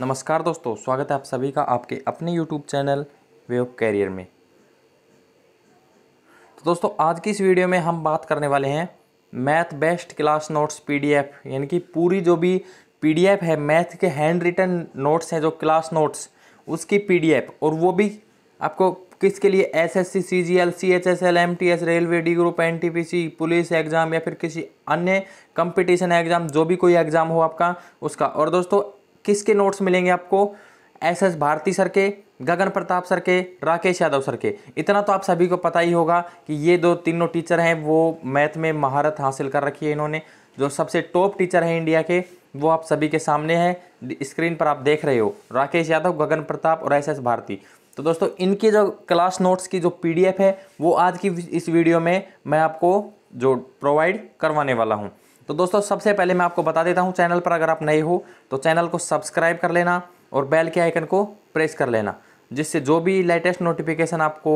नमस्कार दोस्तों स्वागत है आप सभी का आपके अपने YouTube channel way of career में तो दोस्तों आज की इस वीडियो में हम बात करने वाले हैं math best class notes PDF यानी कि पूरी जो भी पीडीएफ है मैथ के हैंड रिटन नोट्स हैं जो क्लास नोट्स उसकी पीडीएफ और वो भी आपको किसके लिए S S C C G L C H S L M T S railway D group N T P C police exam या फिर किसी अन्य कंपटीशन एग्ज़ाम जो भी कोई एग्ज़ाम हो आपका उसका और दोस्तों किसके नोट्स मिलेंगे आपको एस एस भारती सर के गगन प्रताप सर के राकेश यादव सर के इतना तो आप सभी को पता ही होगा कि ये दो तीनों टीचर हैं वो मैथ में महारत हासिल कर रखी है इन्होंने जो सबसे टॉप टीचर हैं इंडिया के वो आप सभी के सामने हैं स्क्रीन पर आप देख रहे हो राकेश यादव गगन प्रताप और एस एस भारती तो दोस्तों इनके जो क्लास नोट्स की जो पीडीएफ है वो आज की इस वीडियो में मैं आपको जो प्रोवाइड करवाने वाला हूँ तो दोस्तों सबसे पहले मैं आपको बता देता हूँ चैनल पर अगर आप नए हो तो चैनल को सब्सक्राइब कर लेना और बेल के आइकन को प्रेस कर लेना जिससे जो भी लेटेस्ट नोटिफिकेशन आपको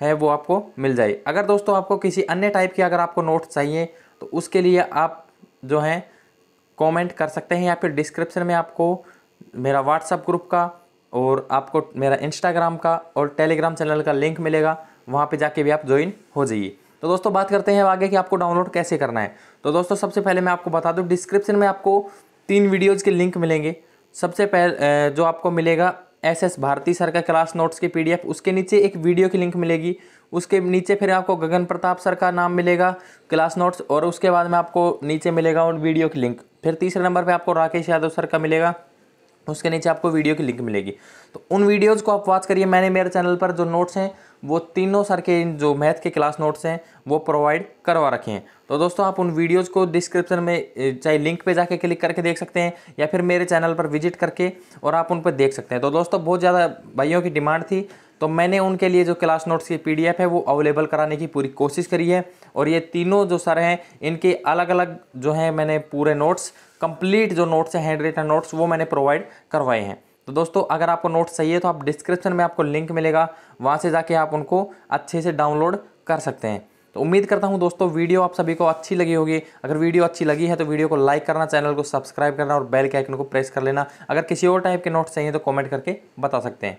है वो आपको मिल जाए अगर दोस्तों आपको किसी अन्य टाइप की अगर आपको नोट्स चाहिए तो उसके लिए आप जो हैं कमेंट कर सकते हैं या फिर डिस्क्रिप्शन में आपको मेरा व्हाट्सअप ग्रुप का और आपको मेरा इंस्टाग्राम का और टेलीग्राम चैनल का लिंक मिलेगा वहाँ पे जाके भी आप ज्वाइन हो जाइए तो दोस्तों बात करते हैं आगे कि आपको डाउनलोड कैसे करना है तो दोस्तों सबसे पहले मैं आपको बता दूँ डिस्क्रिप्शन में आपको तीन वीडियोज़ के लिंक मिलेंगे सबसे पहले जो आपको मिलेगा एस एस भारती सर का क्लास नोट्स के पीडीएफ उसके नीचे एक वीडियो की लिंक मिलेगी उसके नीचे फिर आपको गगन प्रताप सर का नाम मिलेगा क्लास नोट्स और उसके बाद में आपको नीचे मिलेगा और वीडियो की लिंक फिर तीसरे नंबर पे आपको राकेश यादव सर का मिलेगा उसके नीचे आपको वीडियो की लिंक मिलेगी तो उन वीडियोज़ को आप वॉच करिए मैंने मेरे चैनल पर जो नोट्स हैं वो तीनों सर के जो मैथ के क्लास नोट्स हैं वो प्रोवाइड करवा रखे हैं तो दोस्तों आप उन वीडियोज़ को डिस्क्रिप्शन में चाहे लिंक पे जाके क्लिक करके देख सकते हैं या फिर मेरे चैनल पर विजिट करके और आप उन पर देख सकते हैं तो दोस्तों बहुत ज़्यादा भाइयों की डिमांड थी तो मैंने उनके लिए जो क्लास नोट्स की पीडीएफ है वो अवेलेबल कराने की पूरी कोशिश करी है और ये तीनों जो सर हैं इनके अलग अलग जो हैं मैंने पूरे नोट्स कंप्लीट जो नोट्स हैंड रिटन नोट्स वो मैंने प्रोवाइड करवाए हैं तो दोस्तों अगर आपको नोट्स चाहिए तो आप डिस्क्रिप्शन में आपको लिंक मिलेगा वहाँ से जाके आप उनको अच्छे से डाउनलोड कर सकते हैं तो उम्मीद करता हूँ दोस्तों वीडियो आप सभी को अच्छी लगी होगी अगर वीडियो अच्छी लगी है तो वीडियो को लाइक करना चैनल को सब्सक्राइब करना और बेल के आइकन को प्रेस कर लेना अगर किसी और टाइप के नोट्स चाहिए तो कमेंट करके बता सकते हैं